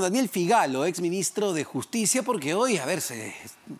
Daniel Figalo, ex ministro de Justicia, porque hoy, a ver, se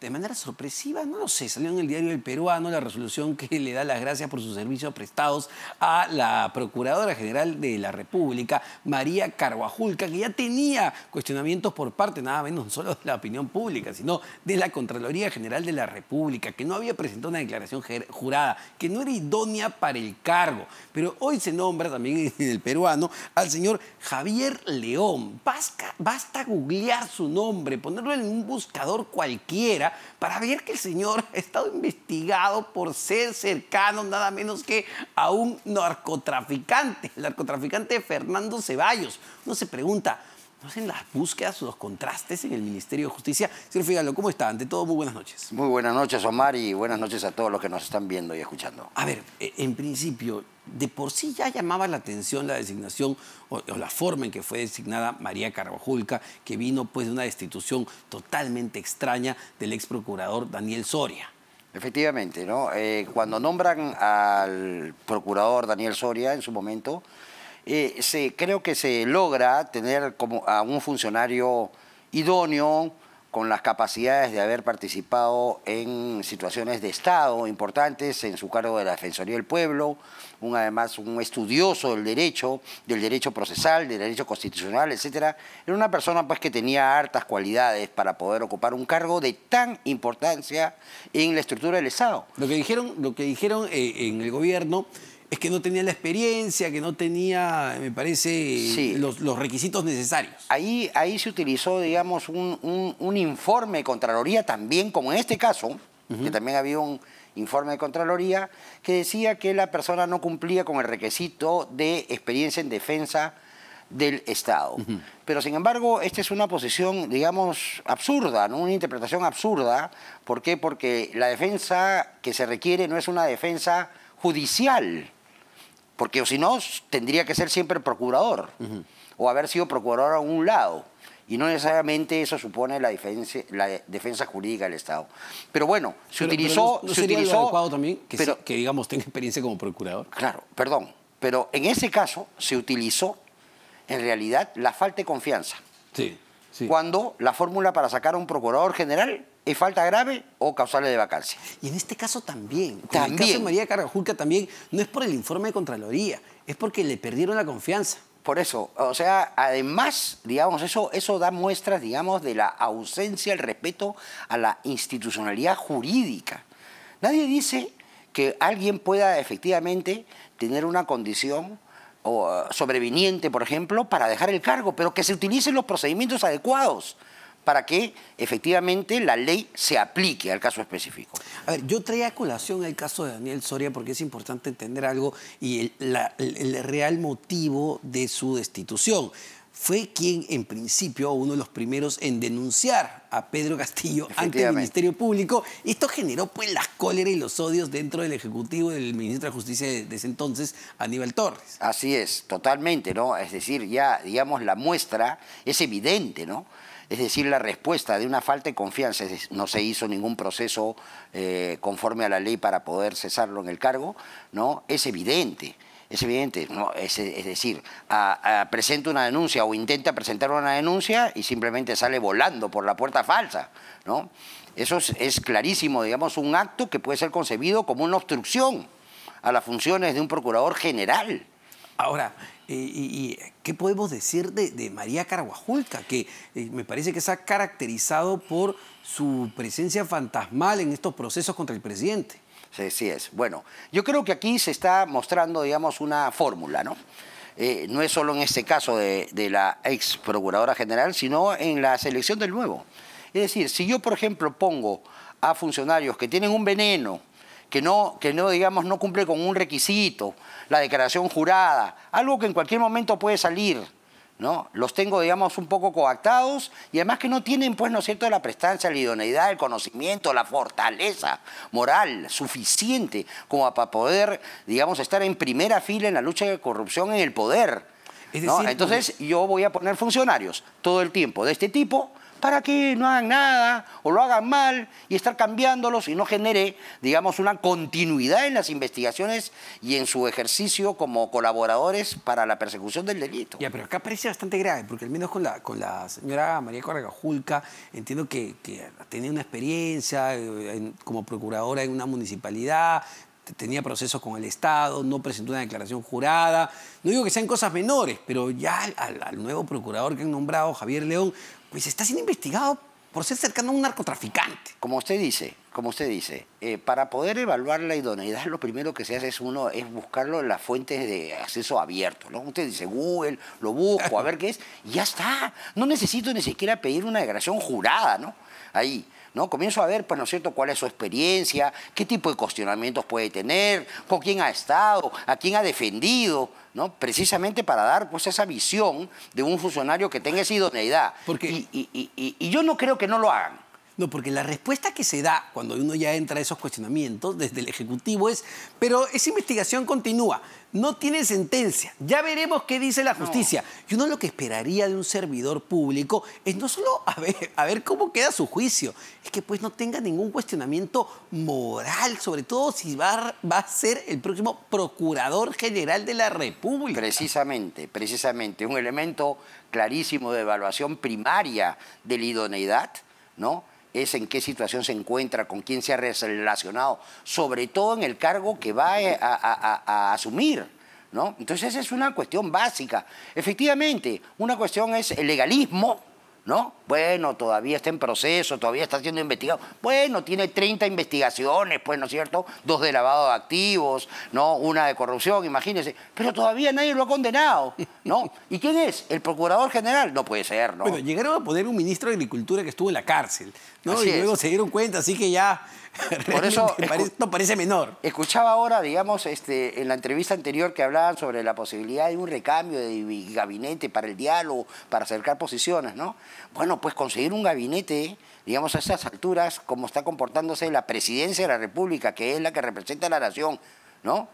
de manera sorpresiva, no lo sé, salió en el diario El Peruano la resolución que le da las gracias por sus servicios prestados a la Procuradora General de la República, María Carvajulca, que ya tenía cuestionamientos por parte nada menos solo de la opinión pública, sino de la Contraloría General de la República, que no había presentado una declaración jurada, que no era idónea para el cargo. Pero hoy se nombra también en El Peruano al señor Javier León. basta googlear su nombre, ponerlo en un buscador cualquiera para ver que el señor ha estado investigado por ser cercano nada menos que a un narcotraficante, el narcotraficante Fernando Ceballos. Uno se pregunta, ¿No hacen las búsquedas, los contrastes en el Ministerio de Justicia. Señor Figalo, ¿cómo está? Ante todo, muy buenas noches. Muy buenas noches, Omar, y buenas noches a todos los que nos están viendo y escuchando. A ver, eh, en principio, de por sí ya llamaba la atención la designación o, la forma en que fue designada María Carvajulca, que vino pues de una destitución totalmente extraña del ex procurador Daniel Soria. Efectivamente, ¿no? Eh, cuando nombran al procurador Daniel Soria en su momento, eh, se, creo que se logra tener como a un funcionario idóneo, con las capacidades de haber participado en situaciones de Estado importantes en su cargo de la Defensoría del Pueblo, un, además un estudioso del derecho, del derecho procesal, del derecho constitucional, etc. Era una persona pues, que tenía hartas cualidades para poder ocupar un cargo de tan importancia en la estructura del Estado. Lo que dijeron, lo que dijeron eh, en el gobierno es que no tenía la experiencia, que no tenía, me parece, los, requisitos necesarios. Ahí, ahí se utilizó, digamos, un, informe de Contraloría también, como en este caso, que también había un informe de Contraloría, que decía que la persona no cumplía con el requisito de experiencia en defensa del Estado. Pero sin embargo, esta es una posición, digamos, absurda, ¿no? una interpretación absurda. ¿Por qué? Porque la defensa que se requiere no es una defensa judicial, porque si no, tendría que ser siempre procurador o haber sido procurador a un lado. Y no necesariamente eso supone la, defensa, jurídica del Estado. Pero bueno, se utilizó... no, utilizó, adecuado también que, digamos, tenga experiencia como procurador? Claro, perdón. Pero en ese caso se utilizó, en realidad, la falta de confianza. Sí cuando la fórmula para sacar a un procurador general es falta grave o causarle de vacancia. Y en este caso también. En el caso de María Carajulca también no es por el informe de Contraloría, es porque le perdieron la confianza. Por eso, o sea, además, digamos, eso, eso da muestras, digamos, de la ausencia, el respeto a la institucionalidad jurídica. Nadie dice que alguien pueda efectivamente tener una condición eh, sobreviniente, por ejemplo, para dejar el cargo, pero que se utilicen los procedimientos adecuados para que efectivamente la ley se aplique al caso específico. A ver, yo traía a colación el caso de Daniel Soria porque es importante entender algo y el, el real motivo de su destitución fue quien en principio uno de los primeros en denunciar a Pedro Castillo ante el Ministerio Público. Esto generó pues las cóleras y los odios dentro del Ejecutivo del ministro de Justicia de ese entonces, Aníbal Torres. Así es, totalmente, ¿no? Es decir, ya digamos la muestra es evidente, ¿no? Es decir, la respuesta de una falta de confianza, no se hizo ningún proceso eh, conforme a la ley para poder cesarlo en el cargo, ¿no? Es evidente. Es evidente, no, es, decir, presenta una denuncia o intenta presentar una denuncia y simplemente sale volando por la puerta falsa, ¿no? Eso es, es clarísimo, digamos, un acto que puede ser concebido como una obstrucción a las funciones de un procurador general. Ahora, y, qué podemos decir de, María Caraguajulca? Que eh, me parece que se ha caracterizado por su presencia fantasmal en estos procesos contra el presidente. Sí, sí es. Bueno, yo creo que aquí se está mostrando, digamos, una fórmula, ¿no? Eh, no es solo en este caso de, de, la ex procuradora general, sino en la selección del nuevo. Es decir, si yo, por ejemplo, pongo a funcionarios que tienen un veneno, que no, que no, digamos, no cumple con un requisito, la declaración jurada, algo que en cualquier momento puede salir. ¿No? Los tengo, digamos, un poco coactados y además que no tienen, pues, ¿no es cierto?, la prestancia, la idoneidad, el conocimiento, la fortaleza moral suficiente como para poder, digamos, estar en primera fila en la lucha de corrupción en el poder. Entonces, yo voy a poner funcionarios todo el tiempo de este tipo para que no hagan nada o lo hagan mal y estar cambiándolos y no genere, digamos, una continuidad en las investigaciones y en su ejercicio como colaboradores para la persecución del delito. Ya, pero acá parece bastante grave, porque al menos con la, con la señora María Julca entiendo que, ha tenía una experiencia eh, como procuradora en una municipalidad, tenía procesos con el Estado, no presentó una declaración jurada. No digo que sean cosas menores, pero ya al, nuevo procurador que han nombrado, Javier León, pues está siendo investigado por ser cercano a un narcotraficante. Como usted dice, como usted dice, eh, para poder evaluar la idoneidad, lo primero que se hace es uno es buscarlo en las fuentes de acceso abierto. ¿no? Usted dice Google, lo busco, a ver qué es, y ya está. No necesito ni siquiera pedir una declaración jurada, ¿no? Ahí. ¿no? Comienzo a ver, pues, ¿no es cierto?, cuál es su experiencia, qué tipo de cuestionamientos puede tener, con quién ha estado, a quién ha defendido, ¿no? Precisamente para dar, pues, esa visión de un funcionario que tenga esa idoneidad. Porque... Y, y, y yo no creo que no lo hagan. No, porque la respuesta que se da cuando uno ya entra a esos cuestionamientos desde el Ejecutivo es, pero esa investigación continúa no tiene sentencia. Ya veremos qué dice la justicia. No. Y uno lo que esperaría de un servidor público es no solo a ver, a ver cómo queda su juicio, es que pues no tenga ningún cuestionamiento moral, sobre todo si va, va a ser el próximo procurador general de la República. Precisamente, precisamente. Un elemento clarísimo de evaluación primaria de la idoneidad, ¿no? es en qué situación se encuentra, con quién se ha relacionado, sobre todo en el cargo que va eh, a, asumir. ¿no? Entonces esa es una cuestión básica. Efectivamente, una cuestión es el legalismo, ¿no? Bueno, todavía está en proceso, todavía está siendo investigado. Bueno, tiene 30 investigaciones, pues, ¿no es cierto? Dos de lavado de activos, ¿no? Una de corrupción, imagínense. Pero todavía nadie lo ha condenado, ¿no? ¿Y quién es? ¿El procurador general? No puede ser, ¿no? Bueno, llegaron a poner un ministro de Agricultura que estuvo en la cárcel, ¿no? y luego se dieron cuenta, así que ya Por eso, no parece menor. Escuchaba ahora, digamos, este, en la entrevista anterior que hablaban sobre la posibilidad de un recambio de gabinete para el diálogo, para acercar posiciones, ¿no? Bueno, pues conseguir un gabinete, digamos, a estas alturas, como está comportándose la presidencia de la República, que es la que representa a la nación, ¿no?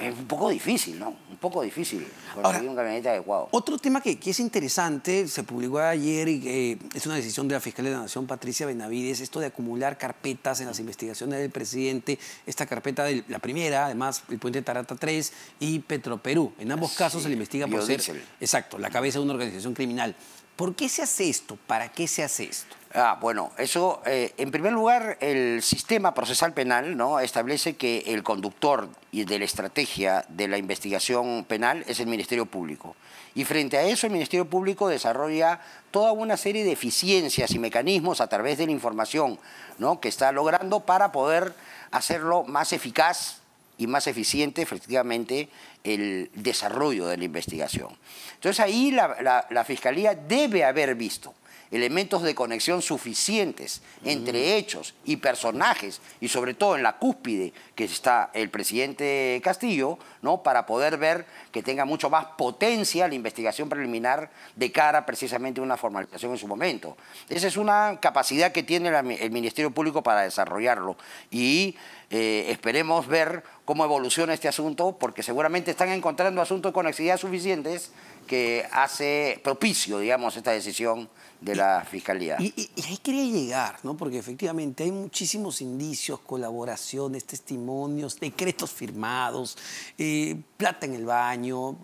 es un poco difícil, ¿no? Un poco difícil conseguir un gabinete adecuado. Otro tema que, es interesante, se publicó ayer y eh, es una decisión de la Fiscalía de la Nación, Patricia Benavides, esto de acumular carpetas en las investigaciones del presidente, esta carpeta, de la primera, además, el puente Tarata 3 y Petroperú. En ambos ah, casos se le investiga por ser... Exacto, la cabeza de una organización criminal. ¿Por qué se hace esto? ¿Para qué se hace esto? Ah, bueno, eso, eh, en primer lugar, el sistema procesal penal ¿no? establece que el conductor de la estrategia de la investigación penal es el Ministerio Público. Y frente a eso, el Ministerio Público desarrolla toda una serie de eficiencias y mecanismos a través de la información ¿no? que está logrando para poder hacerlo más eficaz, y más eficiente efectivamente el desarrollo de la investigación. Entonces ahí la, Fiscalía debe haber visto elementos de conexión suficientes entre hechos y personajes y sobre todo en la cúspide que está el presidente Castillo, ¿no? para poder ver que tenga mucho más potencia la investigación preliminar de cara precisamente a una formalización en su momento. Esa es una capacidad que tiene el Ministerio Público para desarrollarlo y eh, esperemos ver cómo evoluciona este asunto, porque seguramente están encontrando asuntos con suficientes que hace propicio, digamos, esta decisión de la Fiscalía. Y, ahí quería llegar, ¿no? Porque efectivamente hay muchísimos indicios, colaboraciones, testimonios, decretos firmados, eh, plata en el baño,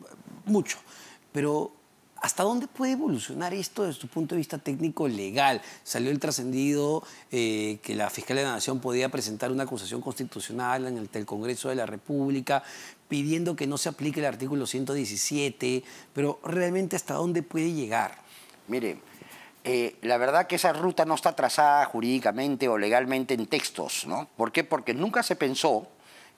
mucho. Pero ¿Hasta dónde puede evolucionar esto desde su punto de vista técnico legal? Salió el trascendido eh, que la Fiscalía de la Nación podía presentar una acusación constitucional en el, Congreso de la República pidiendo que no se aplique el artículo 117, pero realmente hasta dónde puede llegar? Mire, eh, la verdad que esa ruta no está trazada jurídicamente o legalmente en textos, ¿no? ¿Por qué? Porque nunca se pensó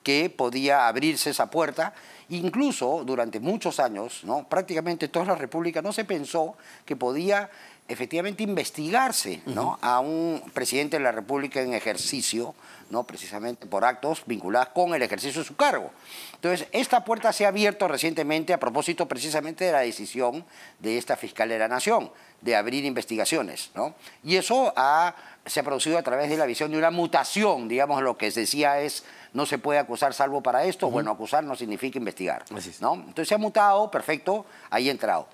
que podía abrirse esa puerta. Incluso durante muchos años, ¿no? prácticamente toda la República no se pensó que podía efectivamente investigarse ¿no? a un presidente de la República en ejercicio, ¿no? precisamente por actos vinculados con el ejercicio de su cargo. Entonces, esta puerta se ha abierto recientemente a propósito precisamente de la decisión de esta fiscal de la Nación de abrir investigaciones. ¿no? Y eso ha, se ha producido a través de la visión de una mutación, digamos, lo que se decía es no se puede acusar salvo para esto, bueno, acusar no significa investigar. ¿no? Entonces se ha mutado, perfecto, ahí ha entrado.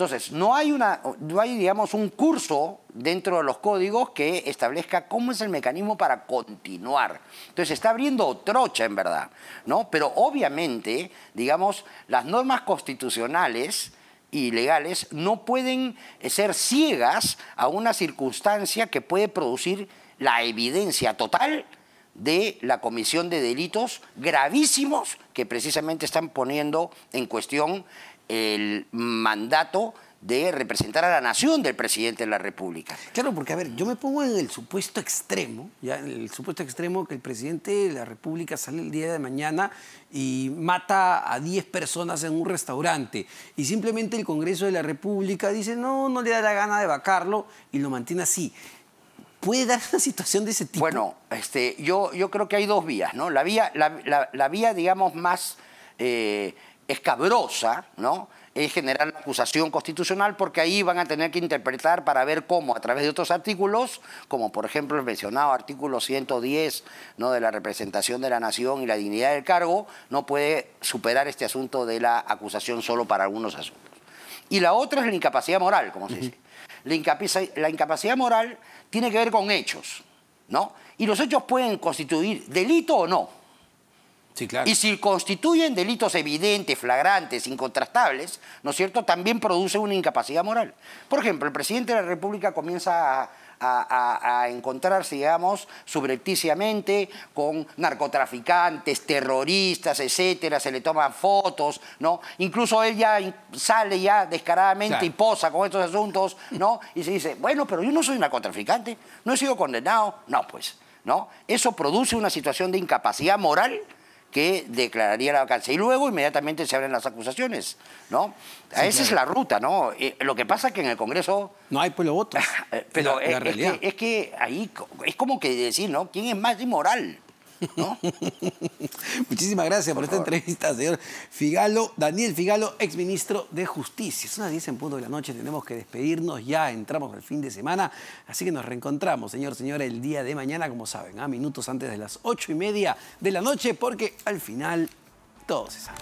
Entonces, no hay, una, no hay, digamos, un curso dentro de los códigos que establezca cómo es el mecanismo para continuar. Entonces, está abriendo trocha, en verdad, ¿no? Pero obviamente, digamos, las normas constitucionales y legales no pueden eh, ser ciegas a una circunstancia que puede producir la evidencia total de la comisión de delitos gravísimos que precisamente están poniendo en cuestión el mandato de representar a la nación del presidente de la República. Claro, porque a ver, yo me pongo en el supuesto extremo, ya en el supuesto extremo que el presidente de la República sale el día de mañana y mata a 10 personas en un restaurante y simplemente el Congreso de la República dice, "No, no le da la gana de vacarlo" y lo mantiene así. ¿Puede dar una situación de ese tipo? Bueno, este, yo, yo creo que hay dos vías, ¿no? La vía, la, vía digamos, más eh, escabrosa, ¿no? es generar la acusación constitucional porque ahí van a tener que interpretar para ver cómo a través de otros artículos, como por ejemplo el mencionado artículo 110 ¿no? de la representación de la nación y la dignidad del cargo, no puede superar este asunto de la acusación solo para algunos asuntos. Y la otra es la incapacidad moral, como se dice. la incapacidad moral tiene que ver con hechos, ¿no? Y los hechos pueden constituir delito o no. Y si constituyen delitos evidentes, flagrantes, incontrastables, ¿no es cierto?, también produce una incapacidad moral. Por ejemplo, el presidente de la República comienza a, encontrarse, digamos, subrepticiamente con narcotraficantes, terroristas, etcétera, se le toman fotos, ¿no? Incluso él ya sale ya descaradamente y posa con estos asuntos, ¿no? Y se dice, bueno, pero yo no soy narcotraficante, no he sido condenado. No, pues, ¿no? Eso produce una situación de incapacidad moral que declararía la vacancia. Y luego inmediatamente se abren las acusaciones, ¿no? Esa es la ruta, ¿no? lo que pasa es que en el Congreso... No hay pueblo vota, pero es, que, es que ahí es como que decir, ¿no? ¿Quién es más inmoral? Muchísimas gracias por, esta entrevista, señor Figalo, Daniel Figalo, exministro de Justicia. Son las 10 en punto de la noche, tenemos que despedirnos, ya entramos al fin de semana, así que nos reencontramos, señor, señora, el día de mañana, como saben, a ¿ah? minutos antes de las 8 y media de la noche, porque al final todo se sabe.